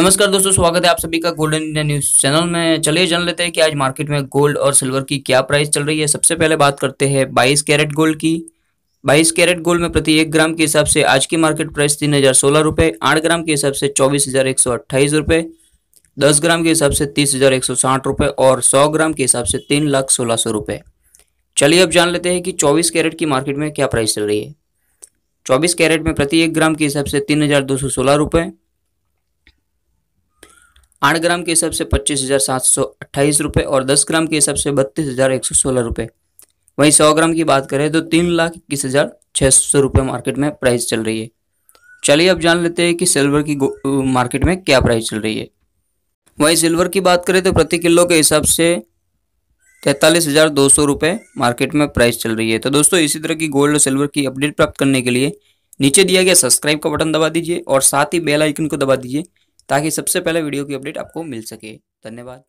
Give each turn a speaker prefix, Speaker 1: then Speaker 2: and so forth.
Speaker 1: नमस्कार दोस्तों स्वागत है आप सभी का गोल्डन इंडिया न्यूज चैनल में चलिए जान लेते हैं कि आज मार्केट में गोल्ड और सिल्वर की क्या प्राइस चल रही है सबसे पहले बात करते हैं 22 कैरेट गोल्ड की 22 कैरेट गोल्ड में प्रति एक ग्राम के हिसाब से आज की मार्केट प्राइस तीन हजार सोलह रुपये आठ ग्राम के हिसाब से चौबीस हजार एक सौ अट्ठाईस रुपये दस ग्राम के हिसाब से तीस हजार एक सौ साठ रुपये और सौ ग्राम के हिसाब से तीन लाख सोलह सौ रुपये चलिए अब जान लेते हैं कि चौबीस कैरेट की मार्केट में क्या प्राइस चल रही है चौबीस कैरेट में प्रति एक ग्राम के हिसाब से तीन हजार दो सौ सोलह रुपये आठ ग्राम के हिसाब से पच्चीस हज़ार सात सौ अट्ठाईस रुपये और दस ग्राम के हिसाब से बत्तीस हज़ार एक सौ सोलह रुपये वहीं सौ ग्राम की बात करें तो तीन लाख इक्कीस हज़ार छः सौ रुपये मार्केट में प्राइस चल रही है चलिए अब जान लेते हैं कि सिल्वर की मार्केट में क्या प्राइस चल रही है वहीं सिल्वर की बात करें तो प्रति किलो के हिसाब से तैंतालीस हज़ार दो सौ रुपये मार्केट में प्राइस चल रही है तो दोस्तों इसी तरह की गोल्ड और सिल्वर की अपडेट प्राप्त करने के लिए नीचे दिया गया सब्सक्राइब का बटन दबा दीजिए और साथ ही बेल आइकन को दबा दीजिए ताकि सबसे पहले वीडियो की अपडेट आपको मिल सके धन्यवाद